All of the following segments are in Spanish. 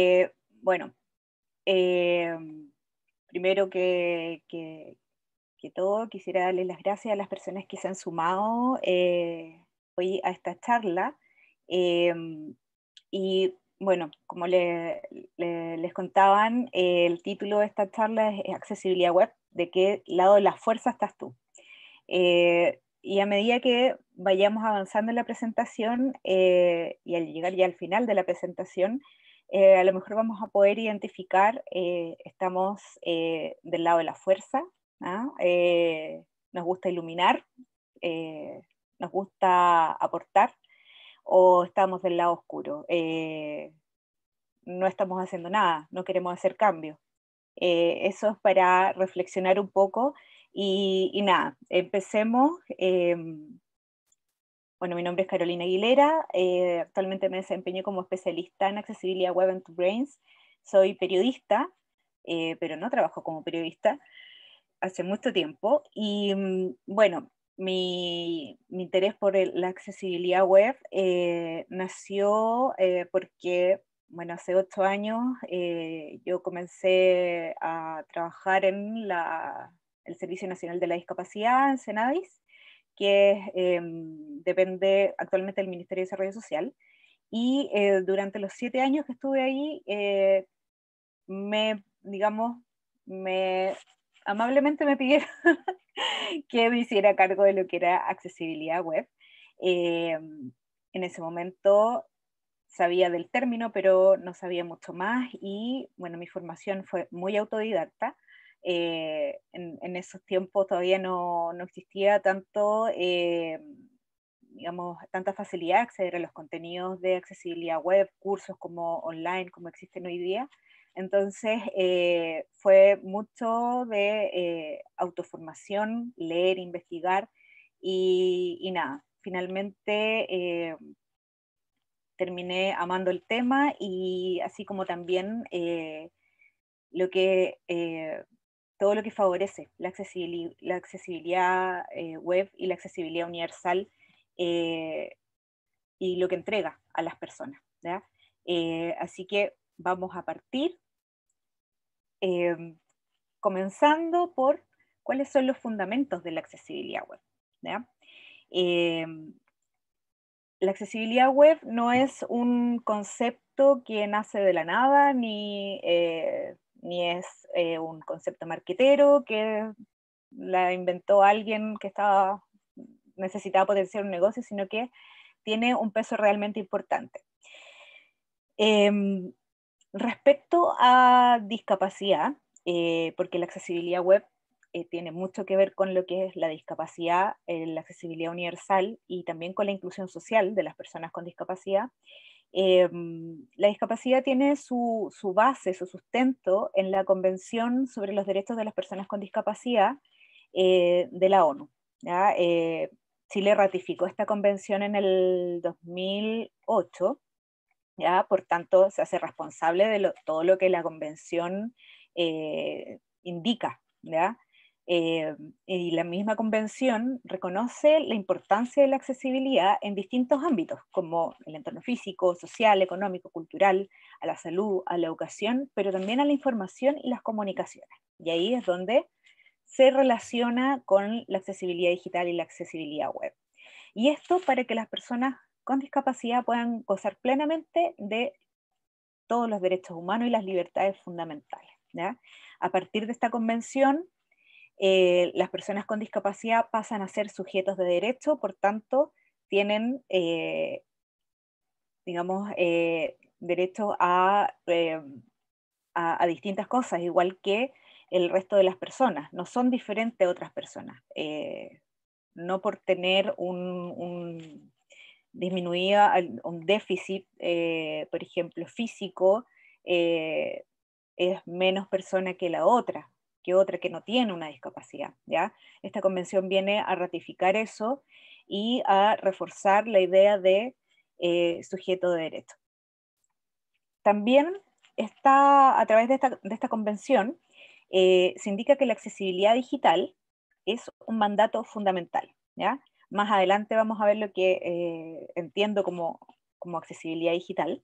Eh, bueno, em, primero que, todo, quisiera darles las gracias a las personas que se han sumado eh, hoy a esta charla. Em, y bueno, como les contaban, el título de esta charla es, Accesibilidad Web, ¿de qué lado de la fuerza estás tú? Eh, y a medida que vayamos avanzando en la presentación y al llegar ya al final de la presentación, eh, a lo mejor vamos a poder identificar, eh, estamos eh, del lado de la fuerza, ¿ah? nos gusta iluminar, nos gusta aportar, o estamos del lado oscuro, no estamos haciendo nada, no queremos hacer cambios. eso es para reflexionar un poco y nada, empecemos em, bueno, mi nombre es Carolina Aguilera, eh, actualmente me desempeño como especialista en accesibilidad web and to brains. Soy periodista, eh, pero no trabajo como periodista hace mucho tiempo. Y mm, bueno, mi, interés por la accesibilidad web eh, nació porque, bueno, hace ocho años yo comencé a trabajar en el Servicio Nacional de la Discapacidad, en Senadis que em, depende actualmente del Ministerio de Desarrollo Social. Y eh, durante los siete años que estuve ahí, eh, me, digamos, me amablemente me pidieron que me hiciera cargo de lo que era accesibilidad web. Em, en ese momento sabía del término, pero no sabía mucho más y bueno, mi formación fue muy autodidacta. Eh, en, esos tiempos todavía no, no existía tanto, eh, digamos, tanta facilidad de acceder a los contenidos de accesibilidad web, cursos como online, como existen hoy día. Entonces, eh, fue mucho de autoformación, leer, investigar y, nada, finalmente terminé amando el tema y así como también lo que todo lo que favorece la, la accesibilidad eh, web y la accesibilidad universal eh, y lo que entrega a las personas. Eh, así que vamos a partir em, comenzando por cuáles son los fundamentos de la accesibilidad web. Em, la accesibilidad web no es un concepto que nace de la nada ni ni es eh, un concepto marquetero que la inventó alguien que estaba necesitaba potenciar un negocio, sino que tiene un peso realmente importante. Em, respecto a discapacidad, eh, porque la accesibilidad web eh, tiene mucho que ver con lo que es la discapacidad, la accesibilidad universal y también con la inclusión social de las personas con discapacidad. Em, la discapacidad tiene su, base, su sustento en la Convención sobre los Derechos de las Personas con Discapacidad eh, de la ONU. Eh, Chile ratificó esta convención en el 2008, ¿ya? por tanto se hace responsable de todo lo que la convención eh, indica. Eh, y la misma convención reconoce la importancia de la accesibilidad en distintos ámbitos, como el entorno físico, social, económico, cultural, a la salud, a la educación, pero también a la información y las comunicaciones. Y ahí es donde se relaciona con la accesibilidad digital y la accesibilidad web. Y esto para que las personas con discapacidad puedan gozar plenamente de todos los derechos humanos y las libertades fundamentales. A partir de esta convención, eh, las personas con discapacidad pasan a ser sujetos de derecho, por tanto, tienen, eh, digamos, eh, derecho a, distintas cosas, igual que el resto de las personas. No son diferentes a otras personas. no por tener un, un un déficit, por ejemplo, físico, es menos persona que la otra otra que no tiene una discapacidad. ¿ya? Esta convención viene a ratificar eso y a reforzar la idea de eh, sujeto de derecho. También está, a través de esta, convención, eh, se indica que la accesibilidad digital es un mandato fundamental. ¿ya? Más adelante vamos a ver lo que eh, entiendo como, como, accesibilidad digital.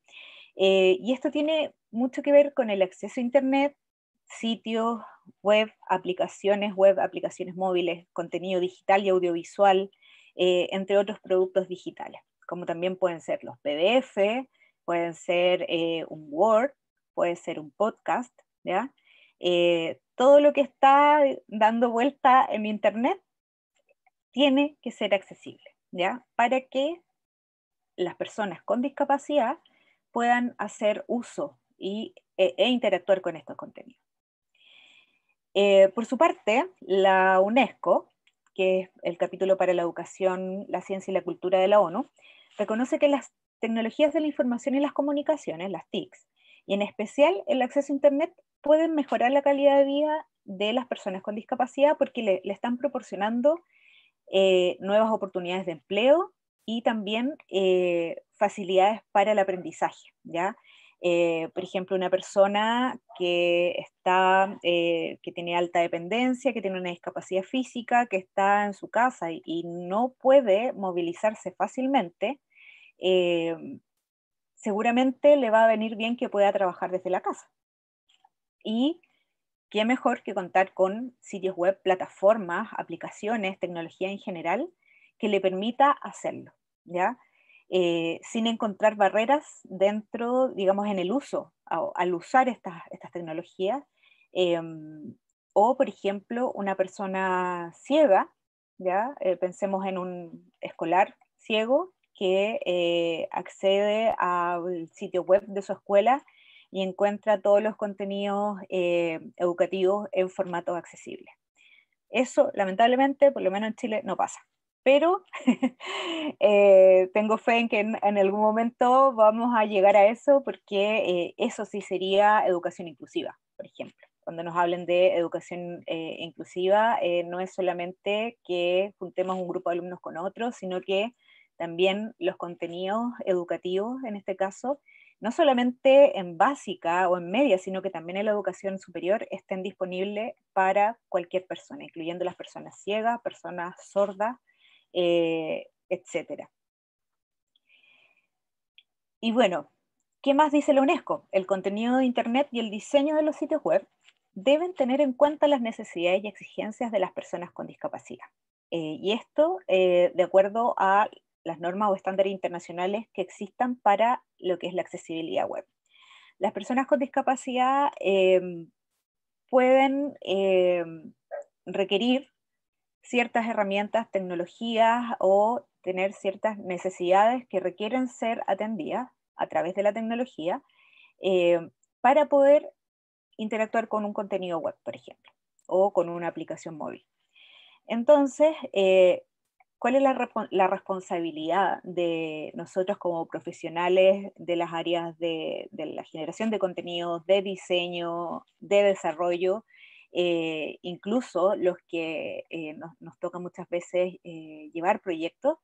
y esto tiene mucho que ver con el acceso a Internet, sitios web, aplicaciones web, aplicaciones móviles, contenido digital y audiovisual, eh, entre otros productos digitales, como también pueden ser los PDF, pueden ser eh, un Word, puede ser un podcast, ¿ya? Eh, todo lo que está dando vuelta en Internet tiene que ser accesible, ¿ya? Para que las personas con discapacidad puedan hacer uso y, e, e interactuar con estos contenidos. Eh, por su parte, la UNESCO, que es el capítulo para la educación, la ciencia y la cultura de la ONU, reconoce que las tecnologías de la información y las comunicaciones, las TICs, y en especial el acceso a Internet, pueden mejorar la calidad de vida de las personas con discapacidad porque le, están proporcionando eh, nuevas oportunidades de empleo y también eh, facilidades para el aprendizaje, ¿ya? Eh, por ejemplo, una persona que, está, eh, que tiene alta dependencia, que tiene una discapacidad física, que está en su casa y, no puede movilizarse fácilmente, eh, seguramente le va a venir bien que pueda trabajar desde la casa. Y qué mejor que contar con sitios web, plataformas, aplicaciones, tecnología en general, que le permita hacerlo. ¿ya? Eh, sin encontrar barreras dentro, digamos, en el uso, al usar estas, tecnologías. Eh, o, por ejemplo, una persona ciega, ¿ya? Eh, pensemos en un escolar ciego que accede al sitio web de su escuela y encuentra todos los contenidos educativos en formato accesible. Eso, lamentablemente, por lo menos en Chile, no pasa pero eh, tengo fe en que en, algún momento vamos a llegar a eso porque eh, eso sí sería educación inclusiva, por ejemplo. Cuando nos hablen de educación eh, inclusiva, no es solamente que juntemos un grupo de alumnos con otros, sino que también los contenidos educativos, en este caso, no solamente en básica o en media, sino que también en la educación superior estén disponibles para cualquier persona, incluyendo las personas ciegas, personas sordas, eh, etc. Y bueno, ¿qué más dice la UNESCO? El contenido de Internet y el diseño de los sitios web deben tener en cuenta las necesidades y exigencias de las personas con discapacidad. Eh, y esto eh, de acuerdo a las normas o estándares internacionales que existan para lo que es la accesibilidad web. Las personas con discapacidad eh, pueden requerir ciertas herramientas, tecnologías o tener ciertas necesidades que requieren ser atendidas a través de la tecnología eh, para poder interactuar con un contenido web, por ejemplo, o con una aplicación móvil. Entonces, eh, ¿cuál es la, responsabilidad de nosotros como profesionales de las áreas de la generación de contenidos, de diseño, de desarrollo? Eh, incluso los que eh, nos, toca muchas veces eh, llevar proyectos,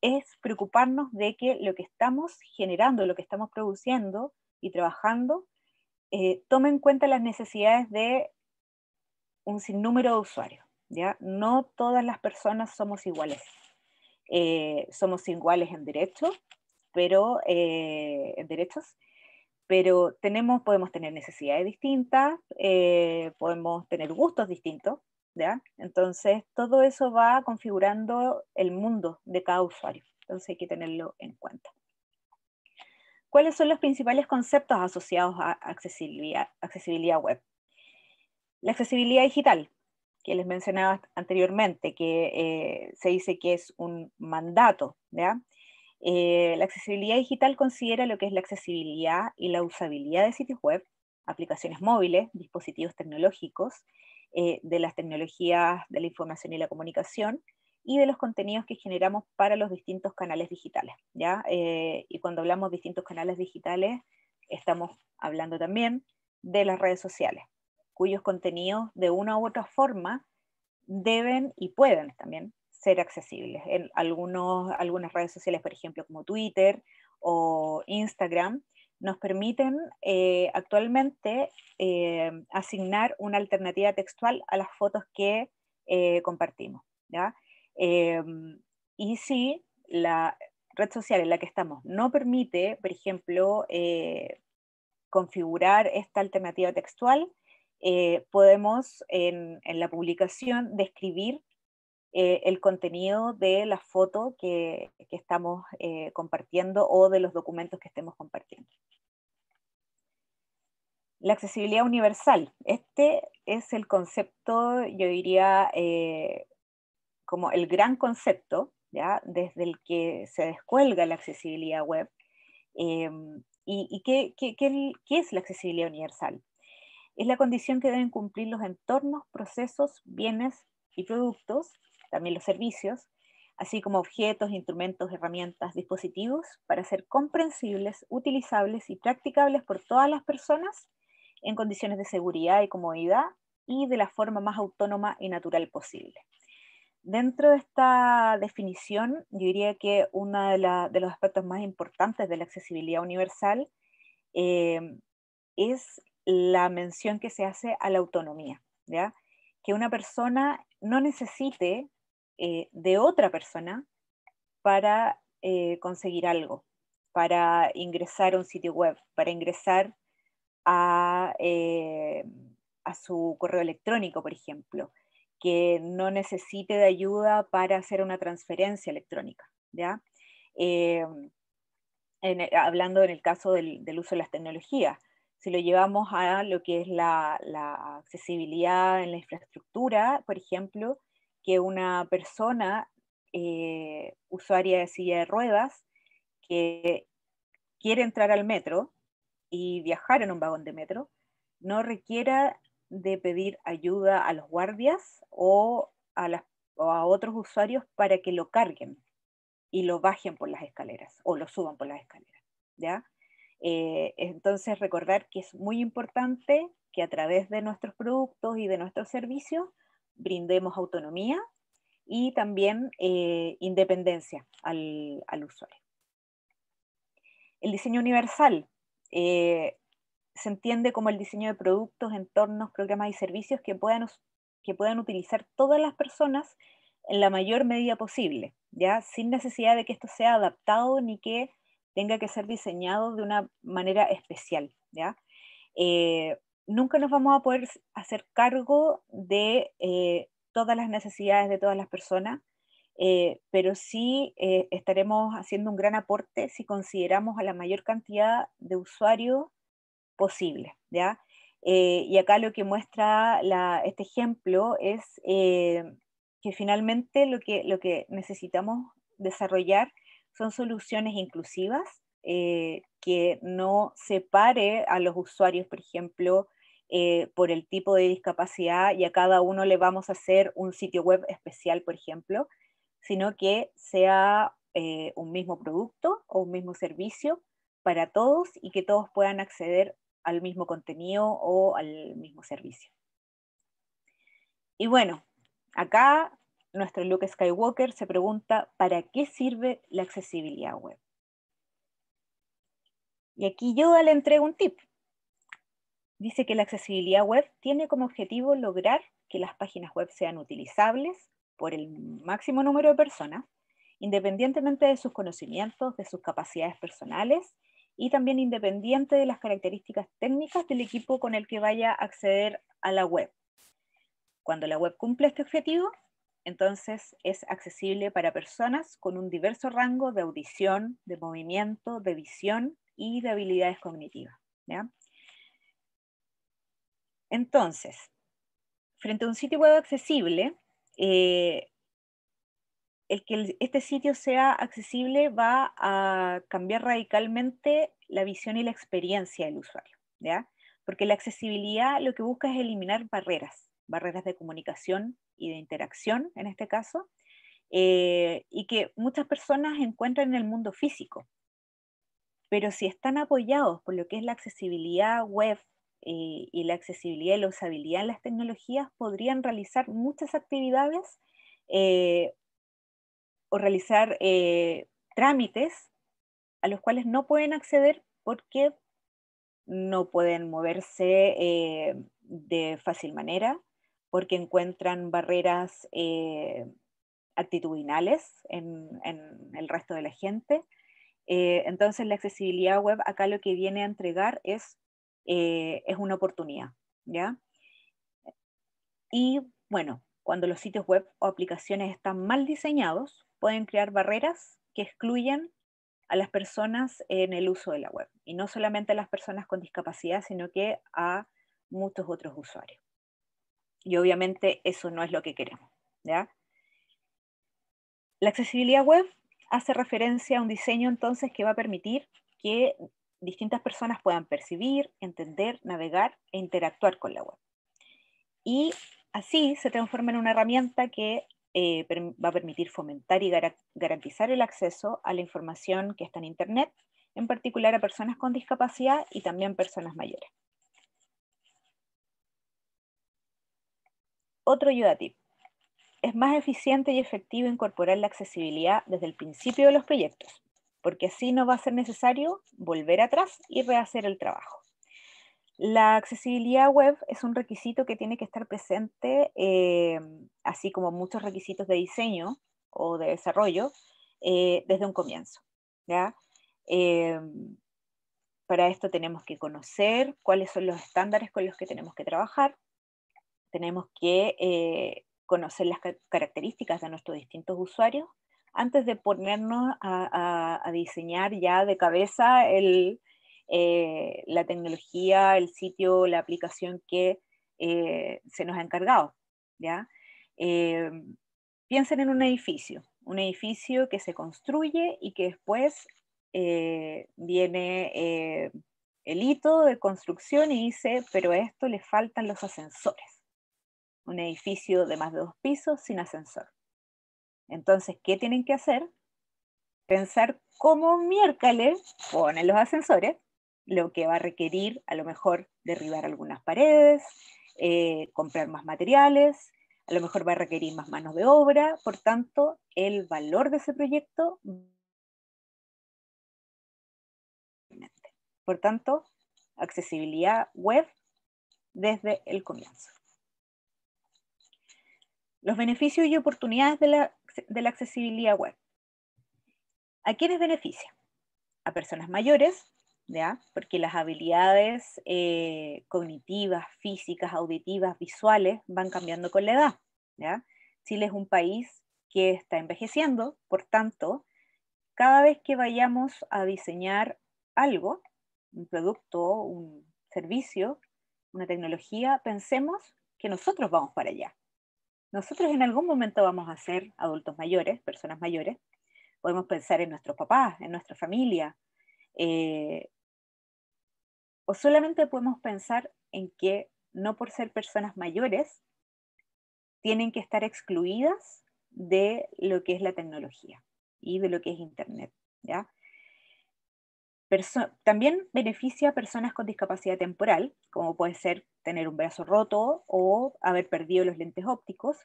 es preocuparnos de que lo que estamos generando, lo que estamos produciendo y trabajando, tome en cuenta las necesidades de un sinnúmero de usuarios. ¿ya? No todas las personas somos iguales. somos iguales en derechos, pero en derechos, pero tenemos, podemos tener necesidades distintas, eh, podemos tener gustos distintos, ¿ya? Entonces, todo eso va configurando el mundo de cada usuario. Entonces, hay que tenerlo en cuenta. ¿Cuáles son los principales conceptos asociados a accesibilidad, web? La accesibilidad digital, que les mencionaba anteriormente, que eh, se dice que es un mandato, ¿ya? Eh, la accesibilidad digital considera lo que es la accesibilidad y la usabilidad de sitios web, aplicaciones móviles, dispositivos tecnológicos, eh, de las tecnologías de la información y la comunicación y de los contenidos que generamos para los distintos canales digitales. ¿ya? Eh, y cuando hablamos de distintos canales digitales, estamos hablando también de las redes sociales, cuyos contenidos de una u otra forma deben y pueden también ser accesibles. En algunos, algunas redes sociales, por ejemplo, como Twitter o Instagram, nos permiten eh, actualmente eh, asignar una alternativa textual a las fotos que eh, compartimos. y si la red social en la que estamos no permite, por ejemplo, configurar esta alternativa textual, podemos en la publicación describir eh, el contenido de la foto que, estamos eh, compartiendo o de los documentos que estemos compartiendo. La accesibilidad universal. Este es el concepto, yo diría, eh, como el gran concepto, ¿ya? desde el que se descuelga la accesibilidad web. Em, ¿Y, qué es la accesibilidad universal? Es la condición que deben cumplir los entornos, procesos, bienes y productos también los servicios, así como objetos, instrumentos, herramientas, dispositivos, para ser comprensibles, utilizables y practicables por todas las personas en condiciones de seguridad y comodidad y de la forma más autónoma y natural posible. Dentro de esta definición, yo diría que uno de, los aspectos más importantes de la accesibilidad universal eh, es la mención que se hace a la autonomía, ¿ya? que una persona no necesite eh, de otra persona para eh, conseguir algo, para ingresar a un sitio web, para ingresar eh, a, su correo electrónico, por ejemplo, que no necesite de ayuda para hacer una transferencia electrónica. E, hablando en el caso del, uso de las tecnologías, si lo llevamos a lo que es la accesibilidad en la infraestructura, por ejemplo, que una persona eh, usuaria de silla de ruedas que quiere entrar al metro y viajar en un vagón de metro no requiera de pedir ayuda a los guardias o a, otros usuarios para que lo carguen y lo bajen por las escaleras o lo suban por las escaleras. ¿ya? Eh, entonces recordar que es muy importante que a través de nuestros productos y de nuestros servicios brindemos autonomía y también eh, independencia al, usuario. El diseño universal eh, se entiende como el diseño de productos, entornos, programas y servicios que puedan, que puedan utilizar todas las personas en la mayor medida posible, ¿ya? sin necesidad de que esto sea adaptado ni que tenga que ser diseñado de una manera especial. ¿ya? Eh, nunca nos vamos a poder hacer cargo de eh, todas las necesidades de todas las personas, eh, pero sí eh, estaremos haciendo un gran aporte si consideramos a la mayor cantidad de usuarios posible. y acá lo que muestra este ejemplo es que finalmente lo que, lo que necesitamos desarrollar son soluciones inclusivas que no separe a los usuarios, por ejemplo, eh, por el tipo de discapacidad y a cada uno le vamos a hacer un sitio web especial, por ejemplo, sino que sea eh, un mismo producto o un mismo servicio para todos y que todos puedan acceder al mismo contenido o al mismo servicio. Y bueno, acá nuestro Luke Skywalker se pregunta, ¿para qué sirve la accesibilidad web? Y aquí yo le entrego un tip dice que la accesibilidad web tiene como objetivo lograr que las páginas web sean utilizables por el máximo número de personas, independientemente de sus conocimientos, de sus capacidades personales y también independiente de las características técnicas del equipo con el que vaya a acceder a la web. Cuando la web cumple este objetivo, entonces es accesible para personas con un diverso rango de audición, de movimiento, de visión y de habilidades cognitivas. Entonces, frente a un sitio web accesible, eh, el que este sitio sea accesible va a cambiar radicalmente la visión y la experiencia del usuario, Porque la accesibilidad lo que busca es eliminar barreras, barreras de comunicación y de interacción, en este caso, eh, y que muchas personas encuentran en el mundo físico. Pero si están apoyados por lo que es la accesibilidad web eh, y, la accesibilidad y la usabilidad en las tecnologías podrían realizar muchas actividades eh, o realizar eh, trámites a los cuales no pueden acceder porque no pueden moverse de fácil manera, porque encuentran barreras actitudinales en, en, el resto de la gente. entonces la accesibilidad web acá lo que viene a entregar es eh, es una oportunidad, ¿ya? Y bueno, cuando los sitios web o aplicaciones están mal diseñados, pueden crear barreras que excluyen a las personas en el uso de la web. Y no solamente a las personas con discapacidad, sino que a muchos otros usuarios. Y obviamente eso no es lo que queremos. ¿ya? La accesibilidad web hace referencia a un diseño entonces que va a permitir que distintas personas puedan percibir, entender, navegar e interactuar con la web. Y así se transforma en una herramienta que eh, va a permitir fomentar y garantizar el acceso a la información que está en Internet, en particular a personas con discapacidad y también personas mayores. Otro ayuda tip. Es más eficiente y efectivo incorporar la accesibilidad desde el principio de los proyectos porque así no va a ser necesario volver atrás y rehacer el trabajo. La accesibilidad web es un requisito que tiene que estar presente, eh, así como muchos requisitos de diseño o de desarrollo, eh, desde un comienzo. Eh, para esto tenemos que conocer cuáles son los estándares con los que tenemos que trabajar, tenemos que conocer las características de nuestros distintos usuarios antes de ponernos a, diseñar ya de cabeza eh, la tecnología, el sitio, la aplicación que eh, se nos ha encargado. ¿ya? Eh, piensen en un edificio, un edificio que se construye y que después viene el hito de construcción y dice, pero a esto le faltan los ascensores. Un edificio de más de dos pisos sin ascensor. Entonces, ¿qué tienen que hacer? Pensar cómo miércoles ponen los ascensores, lo que va a requerir a lo mejor derribar algunas paredes, eh, comprar más materiales, a lo mejor va a requerir más manos de obra, por tanto, el valor de ese proyecto... Por tanto, accesibilidad web desde el comienzo. Los beneficios y oportunidades de la de la accesibilidad web. ¿A quiénes beneficia? A personas mayores, ¿ya? porque las habilidades eh, cognitivas, físicas, auditivas, visuales van cambiando con la edad. Chile es un país que está envejeciendo, por tanto, cada vez que vayamos a diseñar algo, un producto, un servicio, una tecnología, pensemos que nosotros vamos para allá. Nosotros en algún momento vamos a ser adultos mayores, personas mayores. Podemos pensar en nuestros papás, en nuestra familia. Eh, o solamente podemos pensar en que no por ser personas mayores tienen que estar excluidas de lo que es la tecnología y de lo que es Internet. ¿ya? también beneficia a personas con discapacidad temporal, como puede ser tener un brazo roto o haber perdido los lentes ópticos.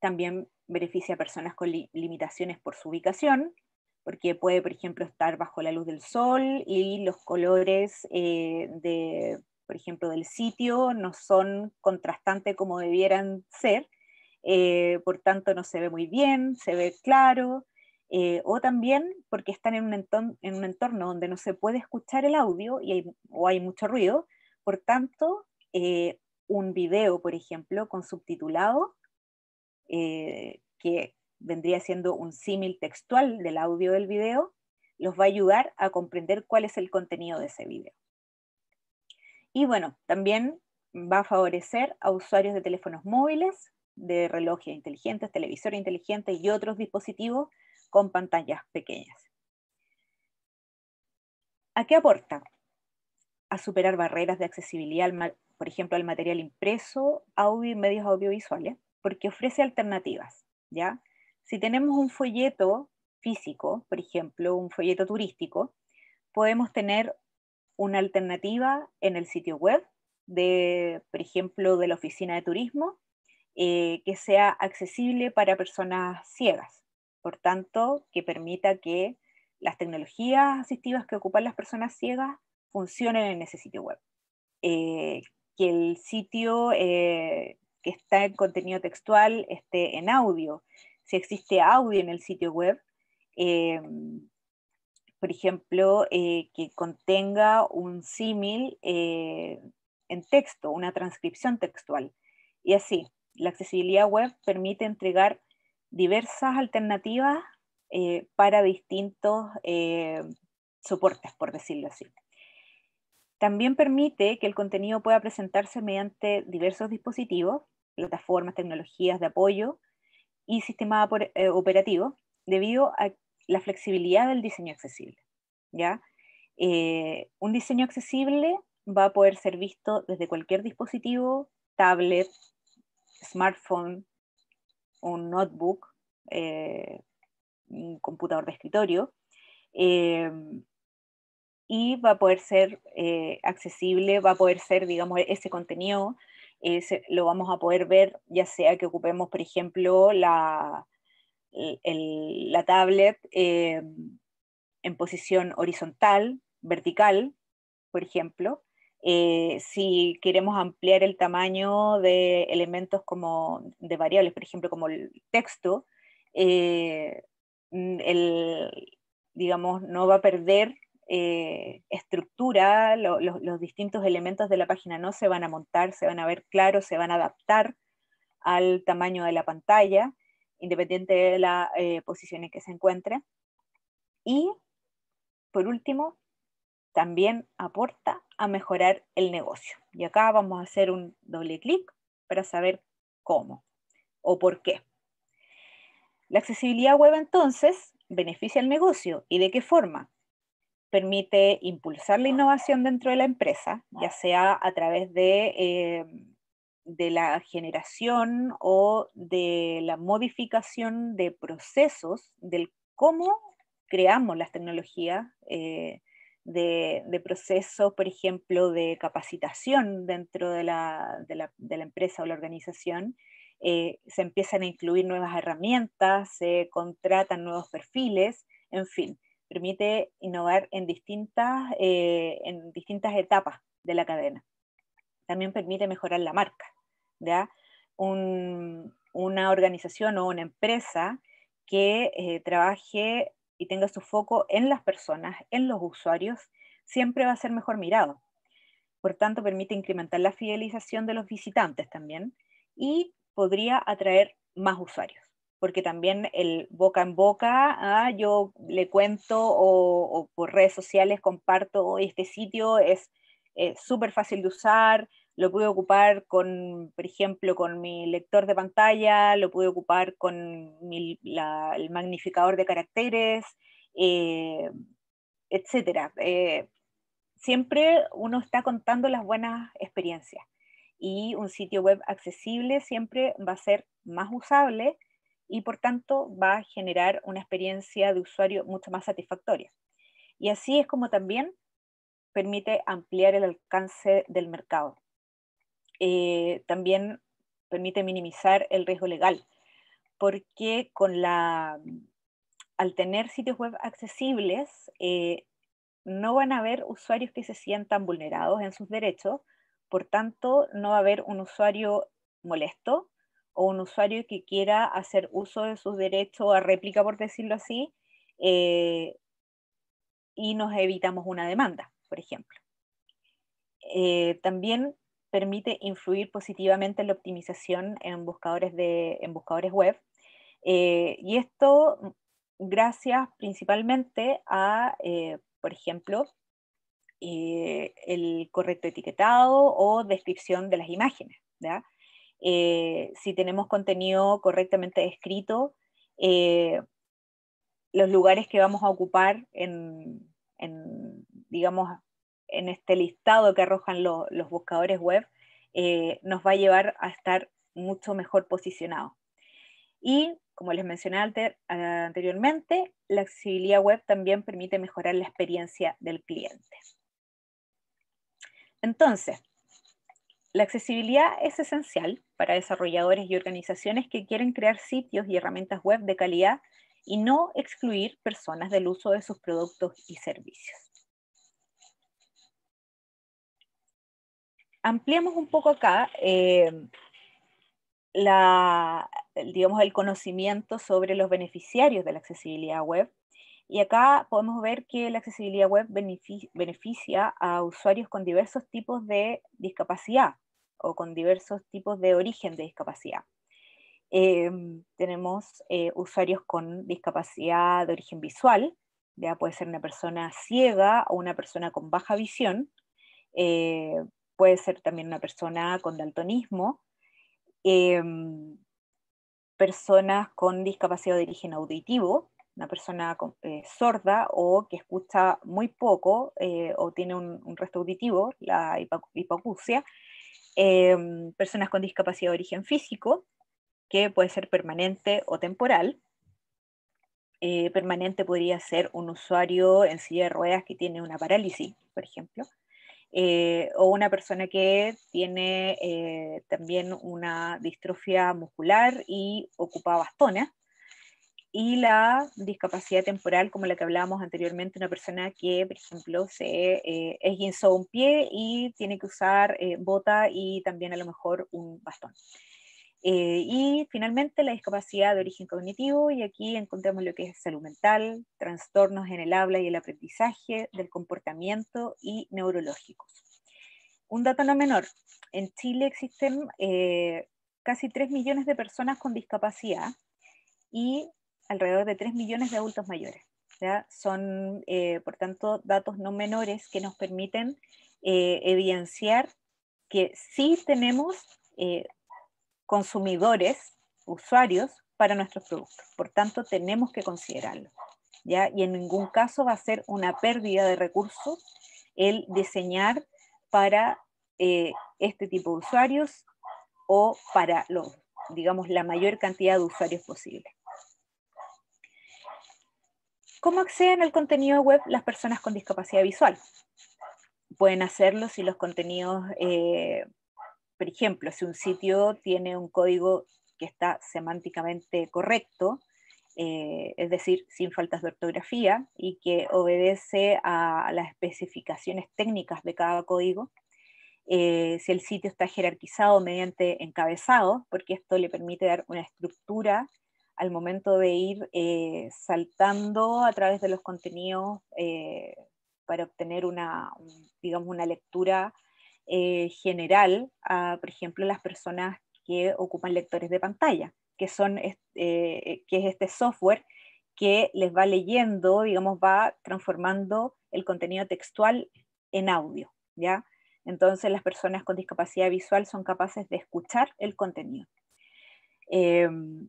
También beneficia a personas con limitaciones por su ubicación, porque puede, por ejemplo, estar bajo la luz del sol y los colores eh, de, por ejemplo, del sitio no son contrastantes como debieran ser, eh, por tanto no se ve muy bien, se ve claro, eh, o también porque están en un, entorno, donde no se puede escuchar el audio y o hay mucho ruido, por tanto, eh, un video, por ejemplo, con subtitulado, eh, que vendría siendo un símil textual del audio del video, los va a ayudar a comprender cuál es el contenido de ese video. Y bueno, también va a favorecer a usuarios de teléfonos móviles, de relojes inteligentes, televisores inteligentes y otros dispositivos con pantallas pequeñas. ¿A qué aporta? A superar barreras de accesibilidad, por ejemplo, al material impreso, audio y medios audiovisuales, porque ofrece alternativas. ¿ya? Si tenemos un folleto físico, por ejemplo, un folleto turístico, podemos tener una alternativa en el sitio web, de, por ejemplo, de la oficina de turismo, eh, que sea accesible para personas ciegas. Por tanto, que permita que las tecnologías asistivas que ocupan las personas ciegas funcionen en ese sitio web. Eh, que el sitio eh, que está en contenido textual esté en audio. Si existe audio en el sitio web, eh, por ejemplo, que contenga un símil en texto, una transcripción textual. Y así, la accesibilidad web permite entregar diversas alternativas eh, para distintos eh, soportes, por decirlo así. También permite que el contenido pueda presentarse mediante diversos dispositivos, plataformas, tecnologías de apoyo y sistemas eh, operativos, debido a la flexibilidad del diseño accesible. ¿ya? un diseño accesible va a poder ser visto desde cualquier dispositivo, tablet, smartphone, un notebook, eh, un computador de escritorio, eh, y va a poder ser eh, accesible, va a poder ser, digamos, ese contenido, lo vamos a poder ver, ya sea que ocupemos, por ejemplo, la, la tablet en posición horizontal, vertical, por ejemplo, eh, si queremos ampliar el tamaño de elementos como de variables, por ejemplo, como el texto, eh, el, digamos, no va a perder eh, estructura, los distintos elementos de la página no se van a montar, se van a ver claros, se van a adaptar al tamaño de la pantalla, independiente de la posición en que se encuentre. Y, por último, también aporta a mejorar el negocio. Y acá vamos a hacer un doble clic para saber cómo o por qué. La accesibilidad web entonces beneficia al negocio y de qué forma. Permite impulsar la innovación dentro de la empresa, ya sea a través de, eh, de la generación o de la modificación de procesos del cómo creamos las tecnologías eh, de, procesos, por ejemplo, de capacitación dentro de la, empresa o la organización. Eh, se empiezan a incluir nuevas herramientas, se contratan nuevos perfiles, en fin, permite innovar en distintas, eh, en distintas etapas de la cadena. También permite mejorar la marca. ¿ya? una organización o una empresa que eh, trabaje y tenga su foco en las personas, en los usuarios, siempre va a ser mejor mirado. Por tanto, permite incrementar la fidelización de los visitantes también y podría atraer más usuarios, porque también el boca en boca, ah, yo le cuento o, por redes sociales comparto, este sitio es súper fácil de usar, lo pude ocupar con, por ejemplo, con mi lector de pantalla, lo pude ocupar con el magnificador de caracteres, eh, etc. Eh, siempre uno está contando las buenas experiencias y un sitio web accesible siempre va a ser más usable y por tanto va a generar una experiencia de usuario mucho más satisfactoria. Y así es como también permite ampliar el alcance del mercado. Eh, también permite minimizar el riesgo legal, porque con la, al tener sitios web accesibles, eh, no van a haber usuarios que se sientan vulnerados en sus derechos, por tanto, no va a haber un usuario molesto o un usuario que quiera hacer uso de sus derechos a réplica, por decirlo así, eh, y nos evitamos una demanda, por ejemplo. Eh, también permite influir positivamente en la optimización en buscadores, de, en buscadores web. Eh, y esto mm, gracias principalmente a, eh, por ejemplo, eh, el correcto etiquetado o descripción de las imágenes. si tenemos contenido correctamente descrito, los lugares que vamos a ocupar en digamos, en este listado que arrojan los buscadores web, eh, nos va a llevar a estar mucho mejor posicionados. Y, como les mencioné anteriormente, la accesibilidad web también permite mejorar la experiencia del cliente. Entonces, la accesibilidad es esencial para desarrolladores y organizaciones que quieren crear sitios y herramientas web de calidad y no excluir personas del uso de sus productos y servicios. Ampliamos un poco acá eh, digamos, el conocimiento sobre los beneficiarios de la accesibilidad web. Y acá podemos ver que la accesibilidad web beneficia a usuarios con diversos tipos de discapacidad o con diversos tipos de origen de discapacidad. Eh, tenemos eh, usuarios con discapacidad de origen visual, ya puede ser una persona ciega o una persona con baja visión, puede ser también una persona con daltonismo, em, personas con discapacidad de origen auditivo, una persona eh, sorda o que escucha muy poco eh, o tiene un, resto auditivo, la hipoacusia, em, personas con discapacidad de origen físico, que puede ser permanente o temporal. Eh, permanente podría ser un usuario en silla de ruedas que tiene una parálisis, por ejemplo. Eh, o una persona que tiene eh, también una distrofia muscular y ocupa bastones. Y la discapacidad temporal, como la que hablábamos anteriormente, una persona que, por ejemplo, se eh, esguinzó un pie y tiene que usar eh, bota y también a lo mejor un bastón. Eh, y finalmente la discapacidad de origen cognitivo, y aquí encontramos lo que es salud mental, trastornos en el habla y el aprendizaje, del comportamiento y neurológicos. Un dato no menor, en Chile existen eh, casi 3 millones de personas con discapacidad y alrededor de 3 millones de adultos mayores. Son, eh, por tanto, datos no menores que nos permiten evidenciar que sí tenemos consumidores, usuarios, para nuestros productos. Por tanto, tenemos que considerarlo. ¿ya? Y en ningún caso va a ser una pérdida de recursos el diseñar para eh, este tipo de usuarios o para los, digamos, la mayor cantidad de usuarios posible. ¿Cómo acceden al contenido web las personas con discapacidad visual? Pueden hacerlo si los contenidos eh, por ejemplo, si un sitio tiene un código que está semánticamente correcto, eh, es decir, sin faltas de ortografía y que obedece a las especificaciones técnicas de cada código, eh, si el sitio está jerarquizado mediante encabezado, porque esto le permite dar una estructura al momento de ir eh, saltando a través de los contenidos para obtener una, digamos, una lectura eh, general a, por ejemplo, las personas que ocupan lectores de pantalla, que, son, eh, que es este software que les va leyendo, digamos, va transformando el contenido textual en audio, ¿ya? Entonces las personas con discapacidad visual son capaces de escuchar el contenido. Em,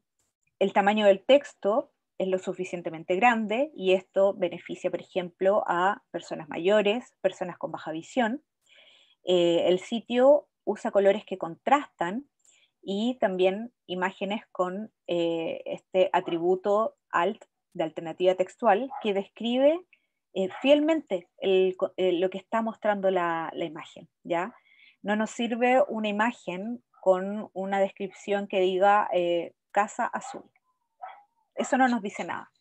el tamaño del texto es lo suficientemente grande y esto beneficia, por ejemplo, a personas mayores, personas con baja visión, eh, el sitio usa colores que contrastan y también imágenes con eh, este atributo alt de alternativa textual que describe eh, fielmente lo que está mostrando la, imagen. ¿ya? No nos sirve una imagen con una descripción que diga casa azul. Eso no nos dice nada.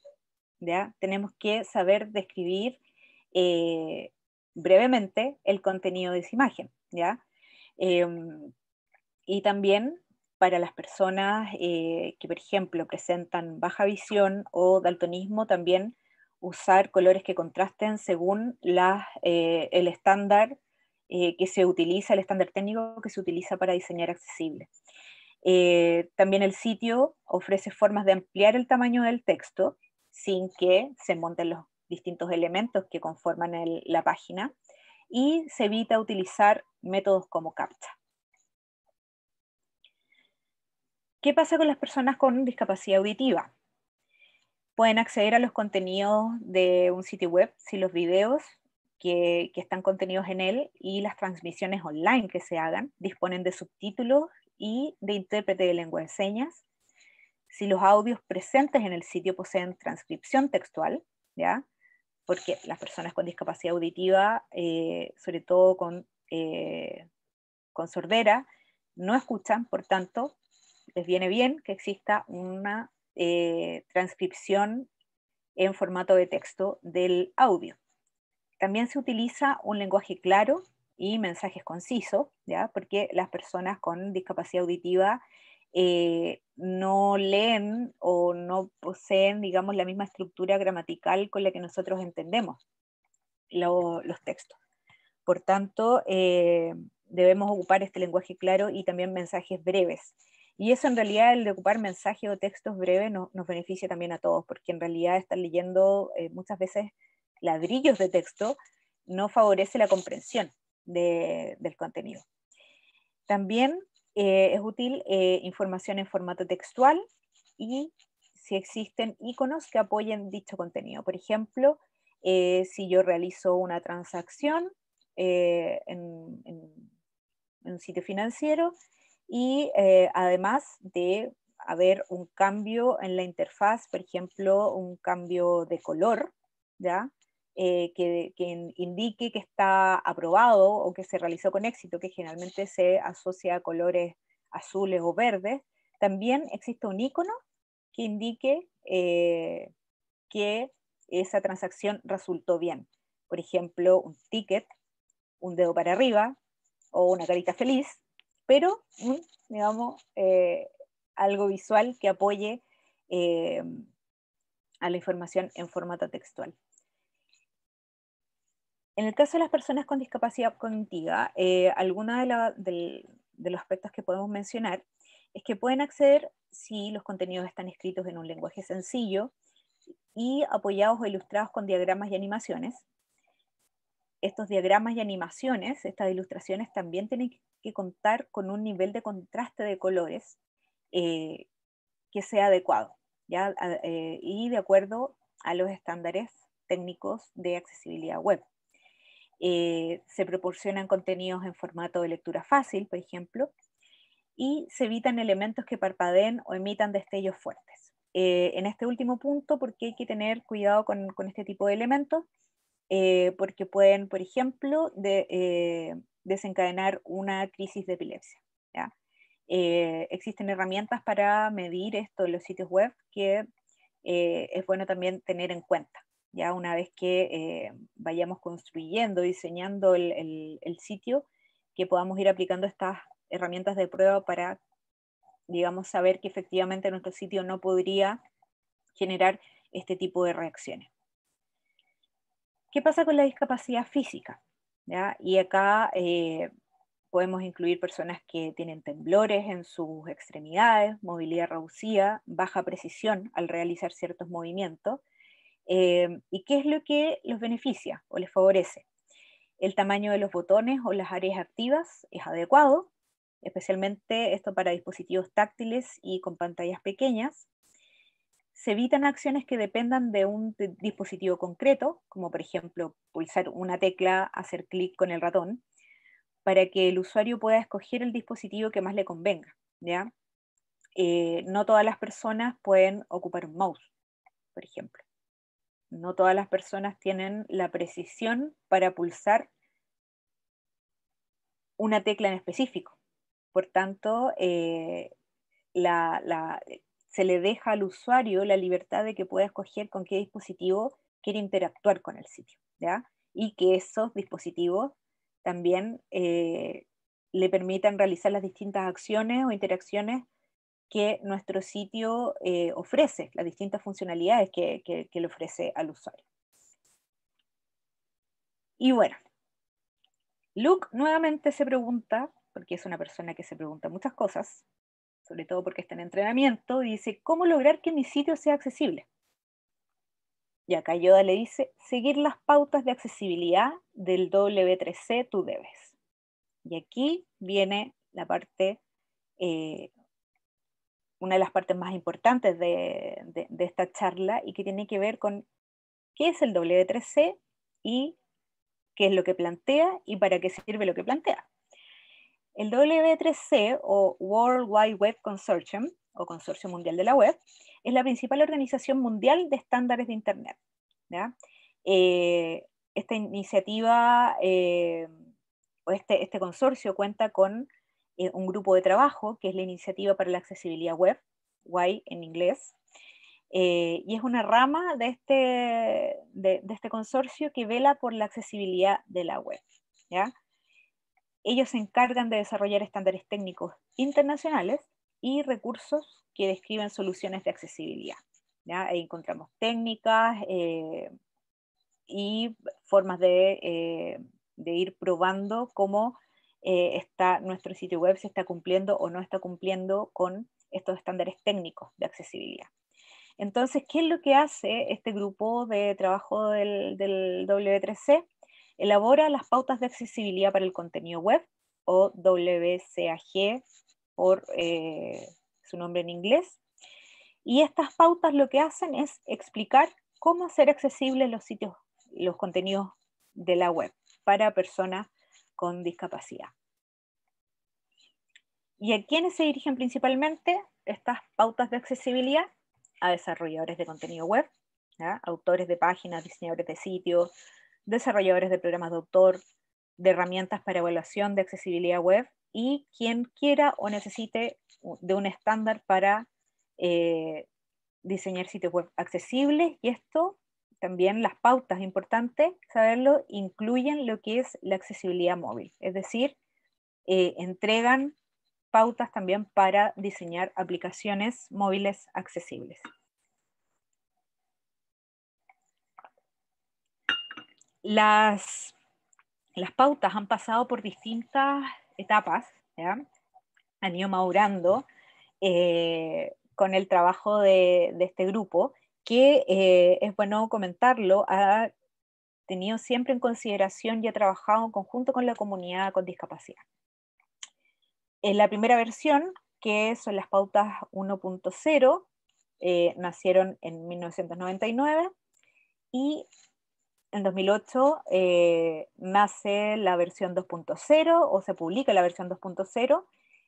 ¿ya? Tenemos que saber describir brevemente el contenido de esa imagen, ¿ya? Em, y también para las personas eh, que, por ejemplo, presentan baja visión o daltonismo, también usar colores que contrasten según eh, el estándar eh, que se utiliza, el estándar técnico que se utiliza para diseñar accesible. también el sitio ofrece formas de ampliar el tamaño del texto sin que se monten los distintos elementos que conforman la página y se evita utilizar métodos como CAPTCHA. ¿Qué pasa con las personas con discapacidad auditiva? Pueden acceder a los contenidos de un sitio web, si los videos que, que están contenidos en él y las transmisiones online que se hagan disponen de subtítulos y de intérprete de lengua de señas. Si los audios presentes en el sitio poseen transcripción textual, ¿ya? porque las personas con discapacidad auditiva, eh, sobre todo eh, con, sordera, no escuchan, por tanto, les viene bien que exista una eh, transcripción en formato de texto del audio. También se utiliza un lenguaje claro y mensajes concisos, porque las personas con discapacidad auditiva eh, no leen o no poseen, digamos, la misma estructura gramatical con la que nosotros entendemos los textos. Por tanto, eh, debemos ocupar este lenguaje claro y también mensajes breves. Y eso en realidad, el de ocupar mensajes o textos breves nos beneficia también a todos, porque en realidad estar leyendo eh, muchas veces ladrillos de texto no favorece la comprensión del contenido. También eh, es útil eh, información en formato textual y si existen iconos que apoyen dicho contenido. Por ejemplo, eh, si yo realizo una transacción en, en, un sitio financiero y además de haber un cambio en la interfaz, por ejemplo, un cambio de color, ¿ya? Eh, que, indique que está aprobado o que se realizó con éxito, que generalmente se asocia a colores azules o verdes, también existe un icono que indique eh, que esa transacción resultó bien. Por ejemplo, un ticket, un dedo para arriba o una carita feliz, pero mm, digamos eh, algo visual que apoye a la información en formato textual. En el caso de las personas con discapacidad cognitiva, eh, algunos de, los aspectos que podemos mencionar es que pueden acceder si los contenidos están escritos en un lenguaje sencillo y apoyados o ilustrados con diagramas y animaciones. Estos diagramas y animaciones, estas ilustraciones también tienen que contar con un nivel de contraste de colores eh, que sea adecuado eh, y de acuerdo a los estándares técnicos de accesibilidad web. Eh, se proporcionan contenidos en formato de lectura fácil, por ejemplo, y se evitan elementos que parpadeen o emitan destellos fuertes. Eh, en este último punto, porque hay que tener cuidado con, este tipo de elementos, eh, porque pueden, por ejemplo, desencadenar una crisis de epilepsia. existen herramientas para medir esto en los sitios web que es bueno también tener en cuenta ya una vez que eh, vayamos construyendo, diseñando el, sitio, que podamos ir aplicando estas herramientas de prueba para, digamos, saber que efectivamente nuestro sitio no podría generar este tipo de reacciones. ¿Qué pasa con la discapacidad física? Y acá eh, podemos incluir personas que tienen temblores en sus extremidades, movilidad reducida, baja precisión al realizar ciertos movimientos, Em, y qué es lo que los beneficia o les favorece. El tamaño de los botones o las áreas activas es adecuado, especialmente esto para dispositivos táctiles y con pantallas pequeñas. Se evitan acciones que dependan de un dispositivo concreto, como por ejemplo pulsar una tecla, hacer clic con el ratón, para que el usuario pueda escoger el dispositivo que más le convenga. Eh, no todas las personas pueden ocupar un mouse, por ejemplo no todas las personas tienen la precisión para pulsar una tecla en específico. Por tanto, eh, se le deja al usuario la libertad de que pueda escoger con qué dispositivo quiere interactuar con el sitio, Y que esos dispositivos también eh, le permitan realizar las distintas acciones o interacciones que nuestro sitio eh, ofrece, las distintas funcionalidades que, le ofrece al usuario. Y bueno, Luke nuevamente se pregunta, porque es una persona que se pregunta muchas cosas, sobre todo porque está en entrenamiento, y dice, ¿cómo lograr que mi sitio sea accesible? Y acá Yoda le dice, seguir las pautas de accesibilidad del W3C tú debes. Y aquí viene la parte eh, una de las partes más importantes de, esta charla y que tiene que ver con qué es el W3C y qué es lo que plantea y para qué sirve lo que plantea. El W3C o World Wide Web Consortium o Consorcio Mundial de la Web es la principal organización mundial de estándares de Internet. Eh, esta iniciativa eh, o este, este consorcio cuenta con eh, un grupo de trabajo, que es la Iniciativa para la Accesibilidad Web, WAI en inglés, eh, y es una rama de este, de, este, consorcio que vela por la accesibilidad de la web. Ellos se encargan de desarrollar estándares técnicos internacionales y recursos que describen soluciones de accesibilidad. ¿ya? encontramos técnicas eh, y formas de, de ir probando cómo eh, está, nuestro sitio web se está cumpliendo o no está cumpliendo con estos estándares técnicos de accesibilidad. Entonces, ¿qué es lo que hace este grupo de trabajo del, W3C? Elabora las pautas de accesibilidad para el contenido web o WCAG por eh, su nombre en inglés. Y estas pautas lo que hacen es explicar cómo hacer accesibles los sitios, los contenidos de la web para personas con discapacidad. ¿Y a quiénes se dirigen principalmente estas pautas de accesibilidad? A desarrolladores de contenido web, autores de páginas, diseñadores de sitios, desarrolladores de programas de autor, de herramientas para evaluación de accesibilidad web y quien quiera o necesite de un estándar para eh, diseñar sitios web accesibles y esto también las pautas, importante saberlo, incluyen lo que es la accesibilidad móvil, es decir, eh, entregan pautas también para diseñar aplicaciones móviles accesibles. Las, pautas han pasado por distintas etapas, ¿ya? han ido madurando eh, con el trabajo de este grupo que eh, es bueno comentarlo, ha tenido siempre en consideración y ha trabajado en conjunto con la comunidad con discapacidad. En la primera versión, que son las pautas 1.0, eh, nacieron en 1999 y en 2008 eh, nace la versión 2.0 o se publica la versión 2.0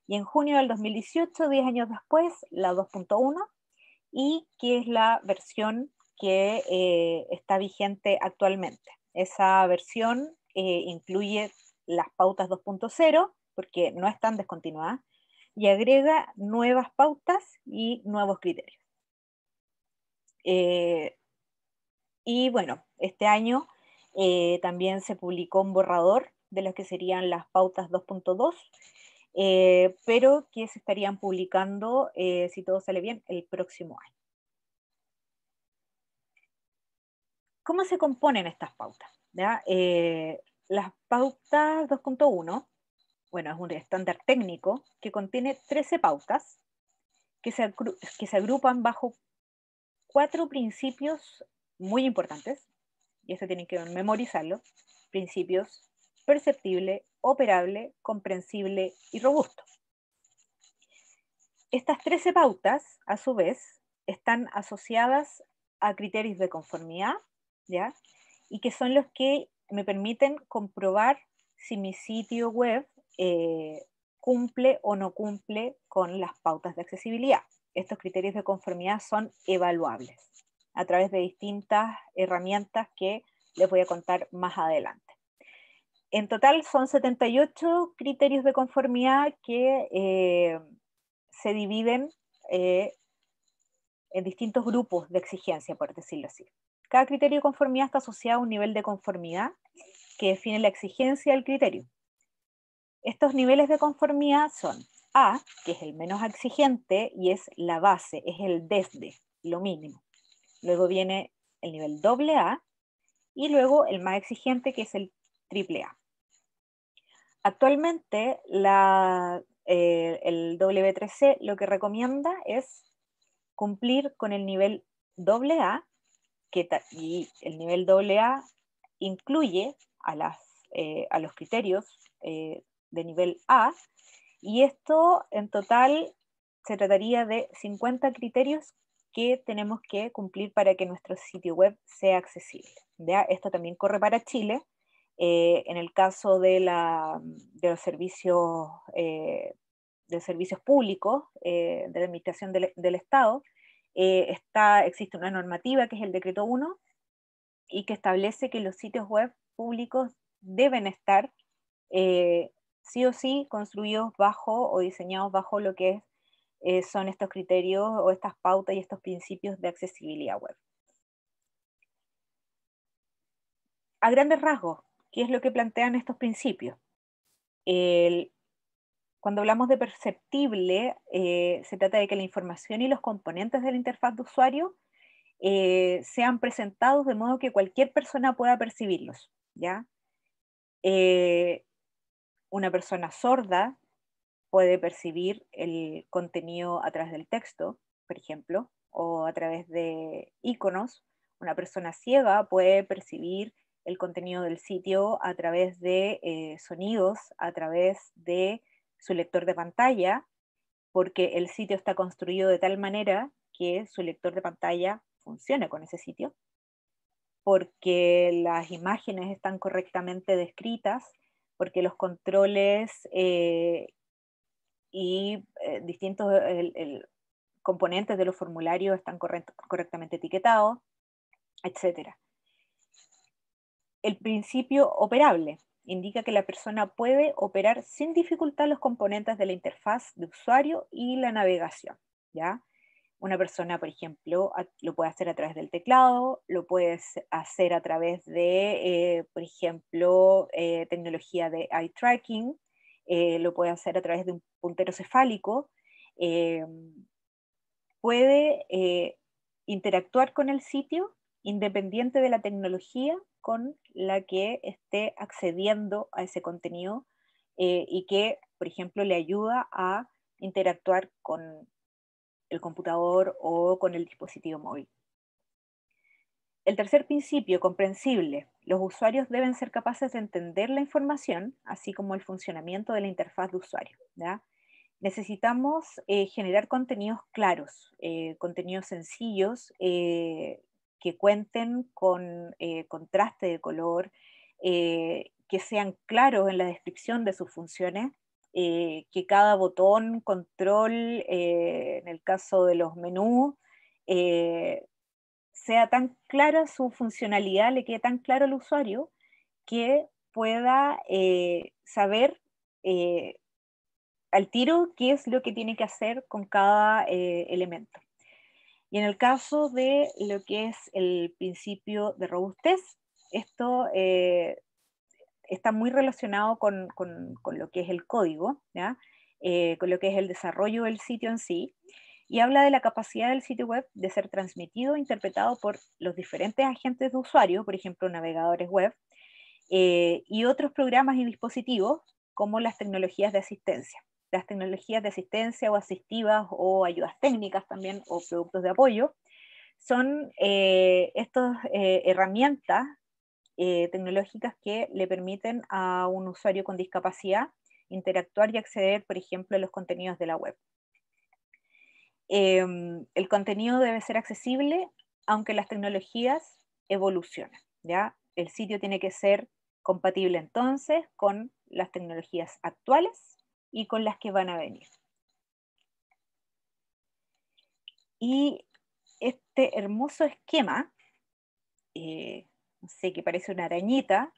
y en junio del 2018, 10 años después, la 2.1 y que es la versión que eh, está vigente actualmente. Esa versión eh, incluye las pautas 2.0, porque no están descontinuadas, y agrega nuevas pautas y nuevos criterios. Eh, y bueno, este año también se publicó un borrador de lo que serían las pautas 2.2 eh, pero que se estarían publicando, eh, si todo sale bien, el próximo año. ¿Cómo se componen estas pautas? Eh, las pautas 2.1, bueno, es un estándar técnico que contiene 13 pautas que se, que se agrupan bajo cuatro principios muy importantes, y esto tienen que memorizarlo, principios perceptible, operable, comprensible y robusto. Estas 13 pautas, a su vez, están asociadas a criterios de conformidad, ¿ya? Y que son los que me permiten comprobar si mi sitio web eh, cumple o no cumple con las pautas de accesibilidad. Estos criterios de conformidad son evaluables a través de distintas herramientas que les voy a contar más adelante. En total son 78 criterios de conformidad que eh, se dividen eh, en distintos grupos de exigencia, por decirlo así. Cada criterio de conformidad está asociado a un nivel de conformidad que define la exigencia del criterio. Estos niveles de conformidad son A, que es el menos exigente y es la base, es el desde, lo mínimo. Luego viene el nivel doble A y luego el más exigente que es el AAA. Actualmente la, eh, el W3C lo que recomienda es cumplir con el nivel AA, que y el nivel AA incluye a, las, eh, a los criterios eh, de nivel A, y esto en total se trataría de 50 criterios que tenemos que cumplir para que nuestro sitio web sea accesible. Esto también corre para Chile, eh, en el caso de, los servicios, eh, públicos, eh, de la Administración del, Estado, existe una normativa que es el Decreto 1 y que establece que los sitios web públicos deben estar sí o sí construidos bajo o diseñados bajo lo que son estos criterios o estas pautas y estos principios de accesibilidad web. A grandes rasgos, Qué es lo que plantean estos principios. cuando hablamos de perceptible, eh, se trata de que la información y los componentes de la interfaz de usuario eh, sean presentados de modo que cualquier persona pueda percibirlos. ¿ya? Eh, una persona sorda puede percibir el contenido a través del texto, por ejemplo, o a través de iconos. Una persona ciega puede percibir el contenido del sitio a través de eh, sonidos, a través de su lector de pantalla, porque el sitio está construido de tal manera que su lector de pantalla funcione con ese sitio, porque las imágenes están correctamente descritas, porque los controles eh, y eh, distintos componentes de los formularios están correctamente etiquetados, etc el principio operable indica que la persona puede operar sin dificultad los componentes de la interfaz de usuario y la navegación. ¿ya? Una persona, por ejemplo, lo puede hacer a través del teclado, lo puede hacer a través de, eh, por ejemplo, eh, tecnología de eye tracking, eh, lo puede hacer a través de un puntero cefálico, puede interactuar con el sitio independiente de la tecnología con la que esté accediendo a ese contenido eh, y que, por ejemplo, le ayuda a interactuar con el computador o con el dispositivo móvil. El tercer principio, comprensible. Los usuarios deben ser capaces de entender la información, así como el funcionamiento de la interfaz de usuario. Necesitamos eh, generar contenidos claros, eh, contenidos sencillos, que cuenten con eh, contraste de color, eh, que sean claros en la descripción de sus funciones, eh, que cada botón, control, en el caso de los menús, sea tan clara su funcionalidad, le quede tan claro al usuario que pueda saber al tiro qué es lo que tiene que hacer con cada elemento. Y en el caso de lo que es el principio de robustez, esto eh, está muy relacionado con, lo que es el código, eh, con lo que es el desarrollo del sitio en sí, y habla de la capacidad del sitio web de ser transmitido e interpretado por los diferentes agentes de usuario, por ejemplo, navegadores web, eh, y otros programas y dispositivos como las tecnologías de asistencia las tecnologías de asistencia o asistivas o ayudas técnicas también o productos de apoyo, son eh, estas eh, herramientas eh, tecnológicas que le permiten a un usuario con discapacidad interactuar y acceder, por ejemplo, a los contenidos de la web. Em, el contenido debe ser accesible aunque las tecnologías evolucionen. ¿ya? El sitio tiene que ser compatible entonces con las tecnologías actuales y con las que van a venir. Y este hermoso esquema, eh, sé, que parece una arañita,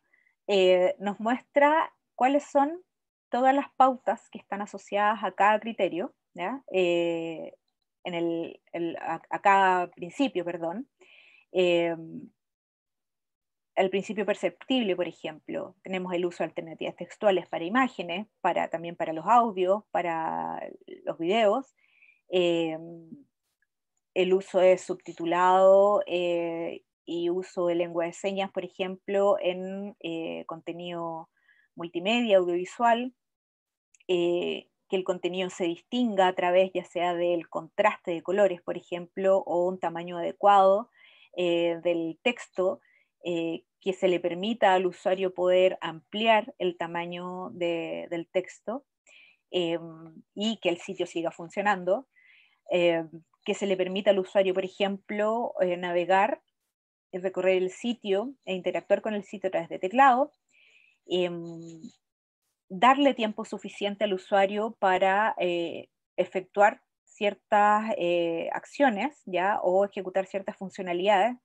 eh, nos muestra cuáles son todas las pautas que están asociadas a cada criterio, eh, en a, cada principio, perdón al principio perceptible, por ejemplo. Tenemos el uso de alternativas textuales para imágenes, para, también para los audios, para los videos. Eh, el uso de subtitulado eh, y uso de lengua de señas, por ejemplo, en eh, contenido multimedia, audiovisual. que el contenido se distinga a través ya sea del contraste de colores, por ejemplo, o un tamaño adecuado del texto que se le permita al usuario poder ampliar el tamaño del texto em, y que el sitio siga funcionando, em, que se le permita al usuario, por ejemplo, eh, navegar, eh, recorrer el sitio e interactuar con el sitio a través de teclado, em, darle tiempo suficiente al usuario para eh, efectuar ciertas acciones ya o ejecutar ciertas funcionalidades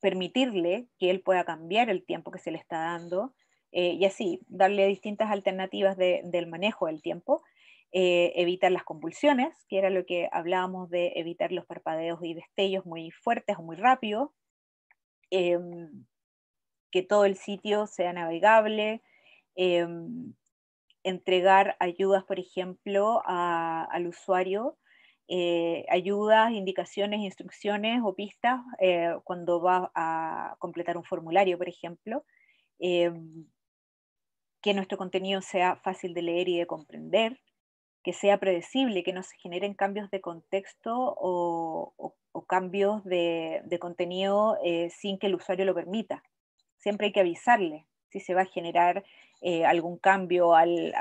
permitirle que él pueda cambiar el tiempo que se le está dando eh, y así darle distintas alternativas del manejo del tiempo, eh, evitar las convulsiones, que era lo que hablábamos de evitar los parpadeos y destellos muy fuertes o muy rápidos, em, que todo el sitio sea navegable, em, entregar ayudas, por ejemplo, al usuario eh, ayudas, indicaciones, instrucciones o pistas eh, cuando va a completar un formulario, por ejemplo. Em, que nuestro contenido sea fácil de leer y de comprender, que sea predecible, que no se generen cambios de contexto o, cambios de, contenido eh, sin que el usuario lo permita. Siempre hay que avisarle si se va a generar algún cambio al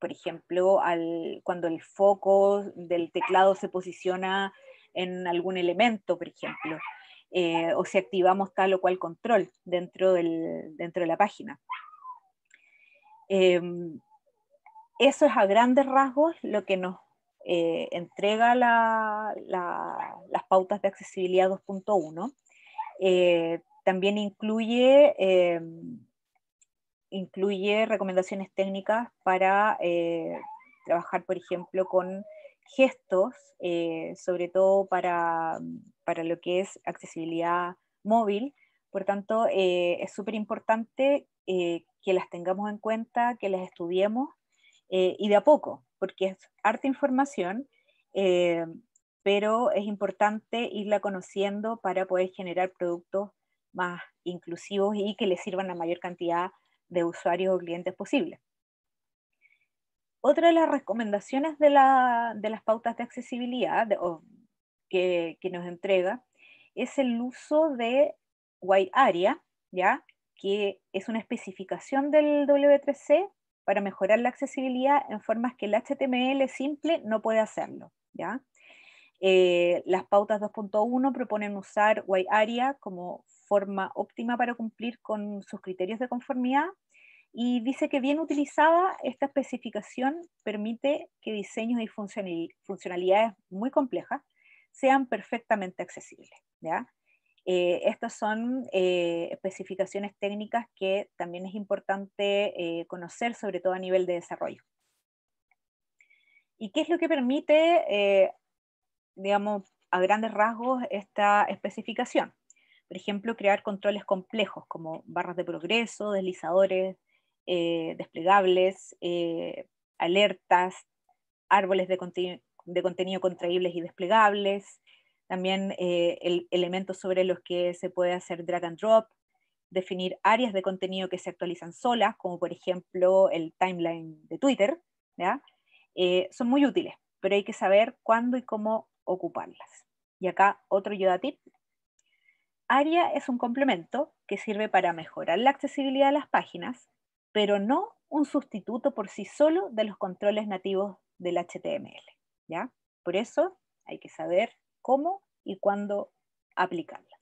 por ejemplo, al, cuando el foco del teclado se posiciona en algún elemento, por ejemplo, eh, o si activamos tal o cual control dentro, dentro de la página. Em, eso es a grandes rasgos lo que nos eh, entrega las pautas de accesibilidad 2.1. Eh, también incluye em, incluye recomendaciones técnicas para eh, trabajar, por ejemplo, con gestos, eh, sobre todo para, lo que es accesibilidad móvil. Por tanto, eh, es súper importante que las tengamos en cuenta, que las estudiemos y de a poco, porque es arte información, pero es importante irla conociendo para poder generar productos más inclusivos y que le sirvan a mayor cantidad de de usuarios o clientes posibles. Otra de las recomendaciones de, las pautas de accesibilidad que, nos entrega es el uso de White Area, ¿ya? que es una especificación del W3C para mejorar la accesibilidad en formas que el HTML simple no puede hacerlo. ¿ya? Eh, las pautas 2.1 proponen usar White Area como forma óptima para cumplir con sus criterios de conformidad y dice que bien utilizada esta especificación permite que diseños y funcionalidades muy complejas sean perfectamente accesibles. Eh, estas son eh, especificaciones técnicas que también es importante eh, conocer, sobre todo a nivel de desarrollo. ¿Y qué es lo que permite, digamos, a grandes rasgos esta especificación? Por ejemplo, crear controles complejos como barras de progreso, deslizadores, eh, desplegables, eh, alertas, árboles de, contenido contraíbles y desplegables, también eh, el elementos sobre los que se puede hacer drag and drop, definir áreas de contenido que se actualizan solas, como por ejemplo el timeline de Twitter, son muy útiles, pero hay que saber cuándo y cómo ocuparlas. Y acá otro Yoda tip ARIA es un complemento que sirve para mejorar la accesibilidad de las páginas, pero no un sustituto por sí solo de los controles nativos del HTML. ¿ya? Por eso hay que saber cómo y cuándo aplicarla.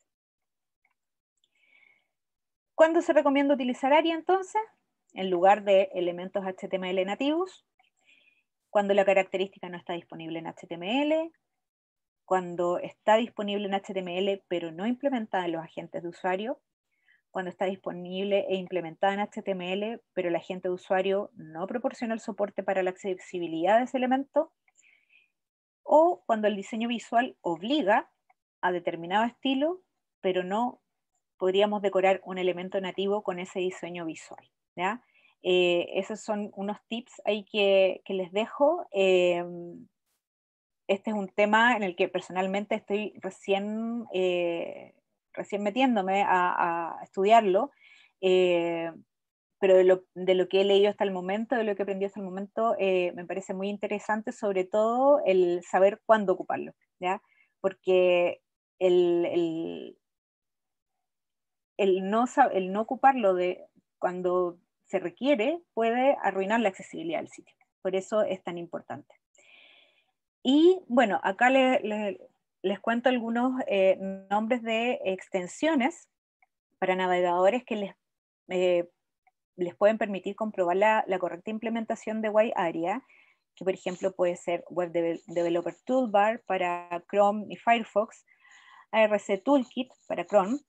¿Cuándo se recomienda utilizar ARIA entonces? En lugar de elementos HTML nativos, cuando la característica no está disponible en HTML, cuando está disponible en HTML pero no implementada en los agentes de usuario, cuando está disponible e implementada en HTML pero el agente de usuario no proporciona el soporte para la accesibilidad de ese elemento, o cuando el diseño visual obliga a determinado estilo pero no podríamos decorar un elemento nativo con ese diseño visual. Eh, esos son unos tips ahí que, les dejo. Em, este es un tema en el que personalmente estoy recién, eh, recién metiéndome a, estudiarlo, eh, pero de lo, que he leído hasta el momento, de lo que he aprendido hasta el momento, eh, me parece muy interesante, sobre todo el saber cuándo ocuparlo, Porque el, no, el no ocuparlo de cuando se requiere puede arruinar la accesibilidad del sitio. Por eso es tan importante. Y bueno, acá les cuento algunos eh, nombres de extensiones para navegadores que les, eh, les pueden permitir comprobar la, correcta implementación de Y-Area, que por ejemplo puede ser Web Developer Toolbar para Chrome y Firefox, ARC Toolkit para Chrome,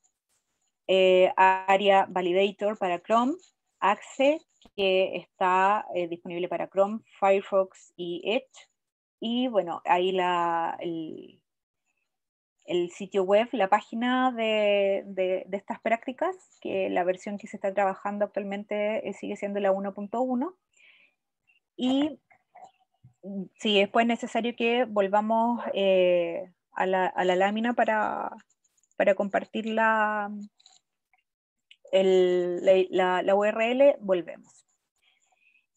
eh, Aria Validator para Chrome, Axe, que está disponible para Chrome, Firefox y Edge, y bueno, ahí la, el, sitio web, la página de, estas prácticas, que la versión que se está trabajando actualmente eh, sigue siendo la 1.1. Y si después es pues necesario que volvamos eh, a, la, lámina para, compartir la, la URL, volvemos.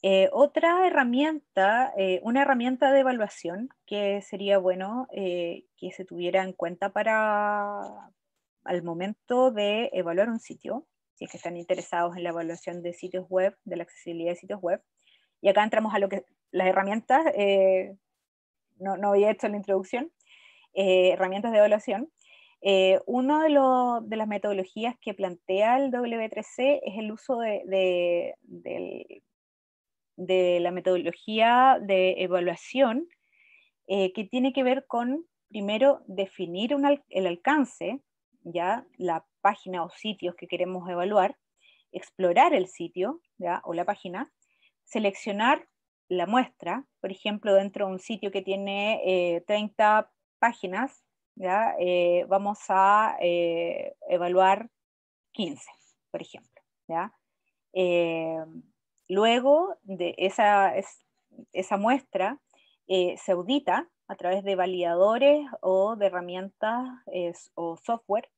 Eh, otra herramienta, eh, una herramienta de evaluación que sería bueno eh, que se tuviera en cuenta para al momento de evaluar un sitio, si es que están interesados en la evaluación de sitios web, de la accesibilidad de sitios web. Y acá entramos a lo que las herramientas, no, no, había hecho la introducción, herramientas de evaluación. una de, de, las metodologías que plantea el W3C es el uso de, del de la metodología de evaluación eh, que tiene que ver con, primero, definir el alcance, ya la página o sitios que queremos evaluar, explorar el sitio o la página, seleccionar la muestra, por ejemplo, dentro de un sitio que tiene 30 eh, páginas, ¿ya? Eh, vamos a evaluar 15, por ejemplo. ¿ya? Luego de esa, esa muestra eh, se audita a través de validadores o de herramientas eh, o software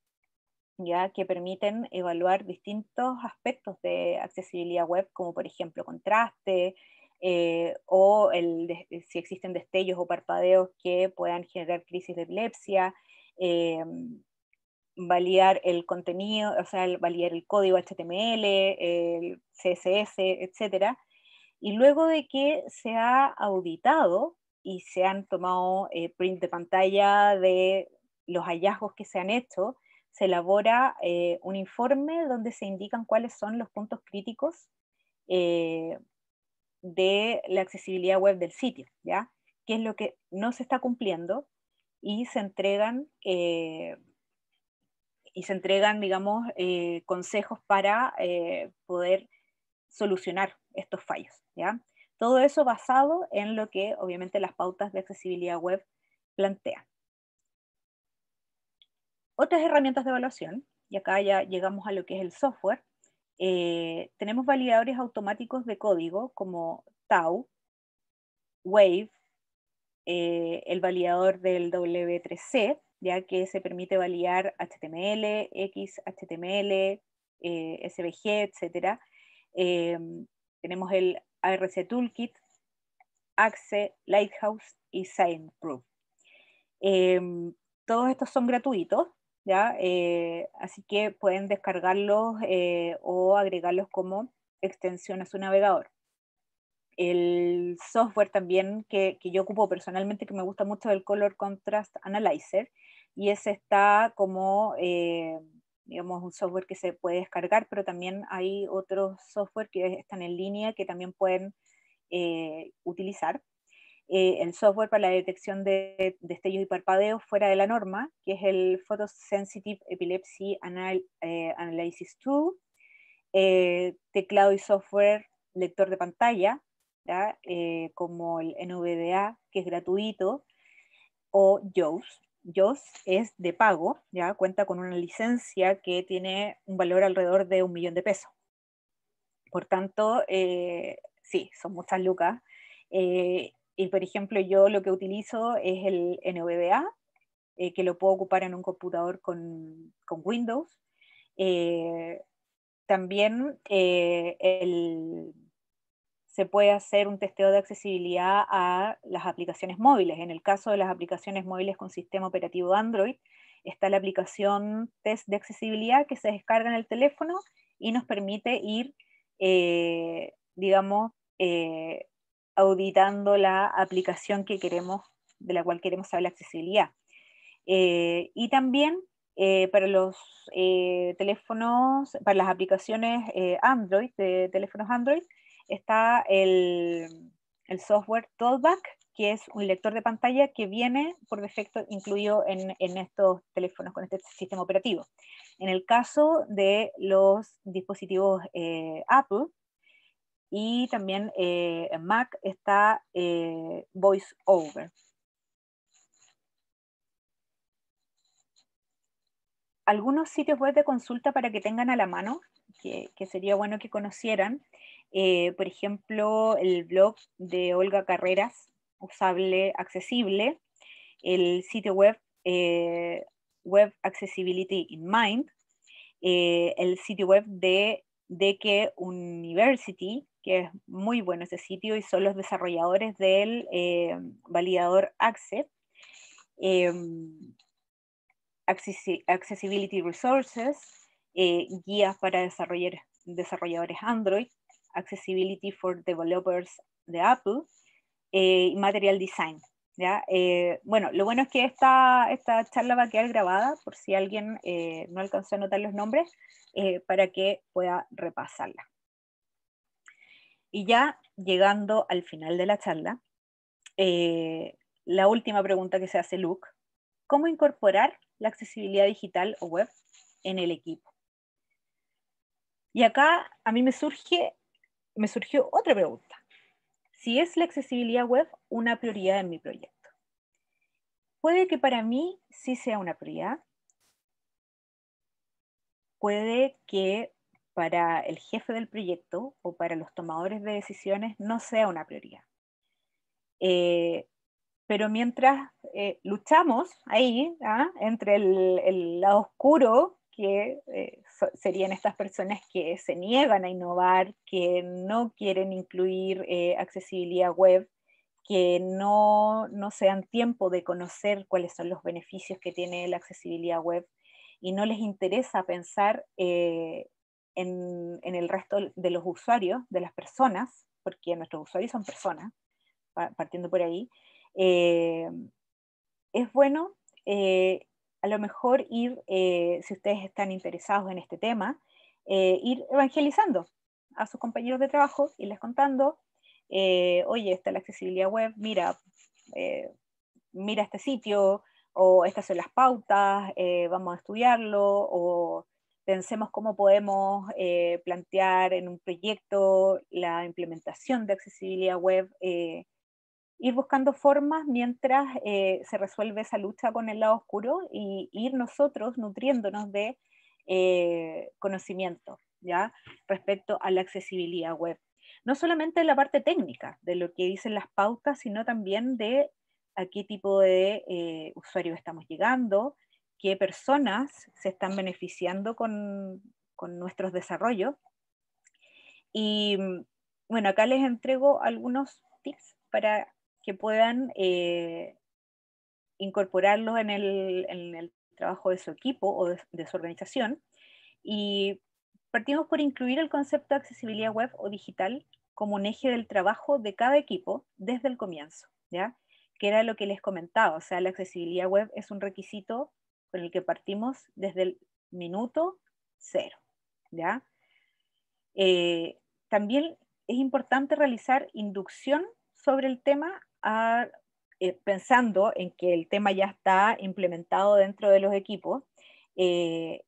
ya que permiten evaluar distintos aspectos de accesibilidad web, como por ejemplo contraste eh, o el si existen destellos o parpadeos que puedan generar crisis de epilepsia, validar el contenido, o sea, validar el código HTML, el CSS, etcétera. Y luego de que se ha auditado y se han tomado eh, print de pantalla de los hallazgos que se han hecho, se elabora eh, un informe donde se indican cuáles son los puntos críticos eh, de la accesibilidad web del sitio, ¿ya? qué es lo que no se está cumpliendo y se entregan y se entregan, digamos, eh, consejos para eh, poder solucionar estos fallos. ¿ya? Todo eso basado en lo que obviamente las pautas de accesibilidad web plantean. Otras herramientas de evaluación, y acá ya llegamos a lo que es el software, eh, tenemos validadores automáticos de código como Tau, Wave, el validador del W3C, ya que se permite validar HTML, XHTML, eh, SVG, etc. Em, tenemos el ARC Toolkit, AXE, Lighthouse y SignProof. Proof. Em, todos estos son gratuitos, eh, así que pueden descargarlos eh, o agregarlos como extensión a su navegador. El software también que, que yo ocupo personalmente, que me gusta mucho, es el Color Contrast Analyzer, y ese está como, eh, digamos, un software que se puede descargar, pero también hay otros software que están en línea que también pueden eh, utilizar. Eh, el software para la detección de destellos y parpadeos fuera de la norma, que es el Photosensitive Epilepsy Analysis Tool, teclado y software lector de pantalla, como el NVDA, que es gratuito, o Joe's. JOS es de pago, ya cuenta con una licencia que tiene un valor alrededor de un millón de pesos. Por tanto, eh, sí, son muchas lucas. Eh, y por ejemplo, yo lo que utilizo es el NVBA, eh, que lo puedo ocupar en un computador con Windows. también el se puede hacer un testeo de accesibilidad a las aplicaciones móviles. En el caso de las aplicaciones móviles con sistema operativo Android, está la aplicación test de accesibilidad que se descarga en el teléfono y nos permite ir, eh, digamos, eh, auditando la aplicación que queremos, de la cual queremos saber la accesibilidad. Eh, y también para los teléfonos, para las aplicaciones Android, de teléfonos Android, está el, software Tollback, que es un lector de pantalla que viene por defecto incluido en, estos teléfonos con este sistema operativo. En el caso de los dispositivos eh, Apple y también eh, Mac está eh, VoiceOver. Algunos sitios web de consulta para que tengan a la mano que, sería bueno que conocieran. Eh, por ejemplo, el blog de Olga Carreras, usable, accesible, el sitio web eh, Web Accessibility in Mind, eh, el sitio web de Que University, que es muy bueno ese sitio y son los desarrolladores del validador Access, em, Accessibility Resources, eh, guías para desarrolladores Android, Accessibility for Developers de Apple eh, y Material Design. Eh, bueno, lo bueno es que esta, esta charla va a quedar grabada por si alguien no alcanzó a notar los nombres para que pueda repasarla. Y ya llegando al final de la charla, la última pregunta que se hace Luke, ¿cómo incorporar la accesibilidad digital o web en el equipo? Y acá a mí me surge, me surgió otra pregunta. Si es la accesibilidad web una prioridad en mi proyecto. Puede que para mí sí sea una prioridad. Puede que para el jefe del proyecto o para los tomadores de decisiones no sea una prioridad. Eh, pero mientras eh, luchamos ahí, ¿ah? entre el, lado oscuro que eh, serían estas personas que se niegan a innovar, que no quieren incluir eh, accesibilidad web, que no, no se dan tiempo de conocer cuáles son los beneficios que tiene la accesibilidad web y no les interesa pensar eh, en, el resto de los usuarios, de las personas, porque nuestros usuarios son personas, partiendo por ahí, eh, es bueno a lo mejor ir, eh, si ustedes están interesados en este tema, eh, ir evangelizando a sus compañeros de trabajo, y les contando, eh, oye, está la accesibilidad web, mira, mira este sitio, o estas son las pautas, vamos a estudiarlo, o pensemos cómo podemos plantear en un proyecto la implementación de accesibilidad web ir buscando formas mientras eh, se resuelve esa lucha con el lado oscuro y, ir nosotros nutriéndonos de eh, conocimiento ¿ya? respecto a la accesibilidad web. No solamente en la parte técnica de lo que dicen las pautas, sino también de a qué tipo de eh, usuarios estamos llegando, qué personas se están beneficiando con, con nuestros desarrollos. Y mm, bueno, acá les entrego algunos tips para que puedan eh, incorporarlo en el, trabajo de su equipo o de, su organización. Y partimos por incluir el concepto de accesibilidad web o digital como un eje del trabajo de cada equipo desde el comienzo, ¿ya? que era lo que les comentaba, o sea, la accesibilidad web es un requisito con el que partimos desde el minuto cero. ¿ya? Eh, también es importante realizar inducción sobre el tema eh, pensando en que el tema ya está implementado dentro de los equipos, eh,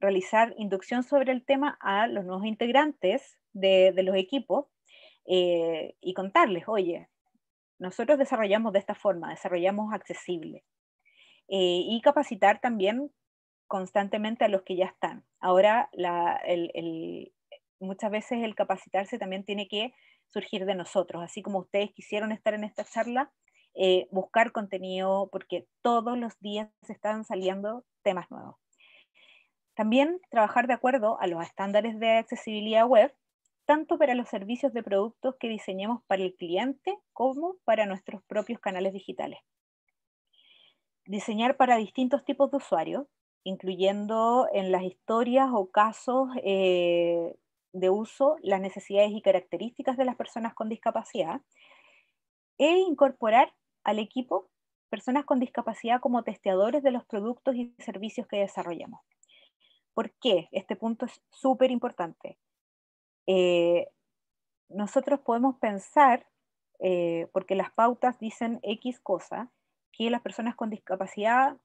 realizar inducción sobre el tema a los nuevos integrantes de, los equipos eh, y contarles, oye, nosotros desarrollamos de esta forma, desarrollamos accesible. y capacitar también constantemente a los que ya están. Ahora, muchas veces el capacitarse también tiene que surgir de nosotros, así como ustedes quisieron estar en esta charla, eh, buscar contenido, porque todos los días están saliendo temas nuevos. También trabajar de acuerdo a los estándares de accesibilidad web, tanto para los servicios de productos que diseñemos para el cliente como para nuestros propios canales digitales. Diseñar para distintos tipos de usuarios, incluyendo en las historias o casos eh, de uso las necesidades y características de las personas con discapacidad e incorporar al equipo personas con discapacidad como testeadores de los productos y servicios que desarrollamos. ¿Por qué? Este punto es súper importante. Eh, nosotros podemos pensar, eh, porque las pautas dicen X cosa, que las personas con discapacidad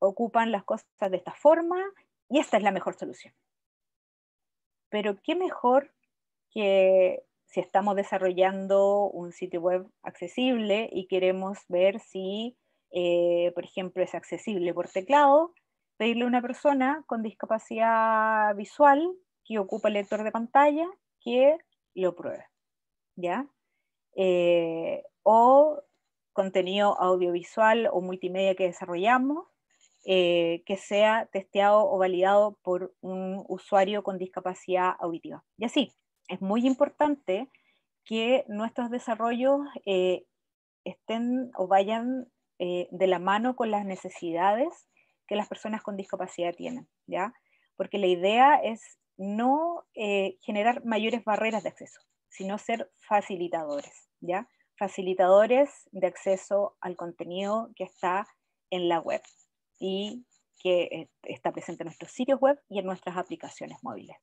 ocupan las cosas de esta forma y esta es la mejor solución. Pero qué mejor que si estamos desarrollando un sitio web accesible y queremos ver si, eh, por ejemplo, es accesible por teclado, pedirle a una persona con discapacidad visual que ocupa el lector de pantalla que lo pruebe, ¿ya? Eh, o contenido audiovisual o multimedia que desarrollamos, eh, que sea testeado o validado por un usuario con discapacidad auditiva. Y así, es muy importante que nuestros desarrollos eh, estén o vayan eh, de la mano con las necesidades que las personas con discapacidad tienen, ¿ya? Porque la idea es no generar mayores barreras de acceso, sino ser facilitadores, ¿ya? Facilitadores de acceso al contenido que está en la web y que eh, está presente en nuestros sitios web y en nuestras aplicaciones móviles.